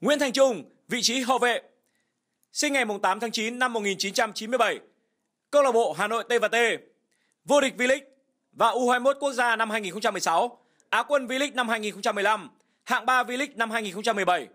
Nguyễn Thành Trung, vị trí hậu vệ. Sinh ngày 8 tháng 9 năm 1997. Câu lạc bộ Hà Nội T và T. Vô địch V-League và U21 quốc gia năm 2016, Á quân V-League năm 2015, hạng 3 V-League năm 2017.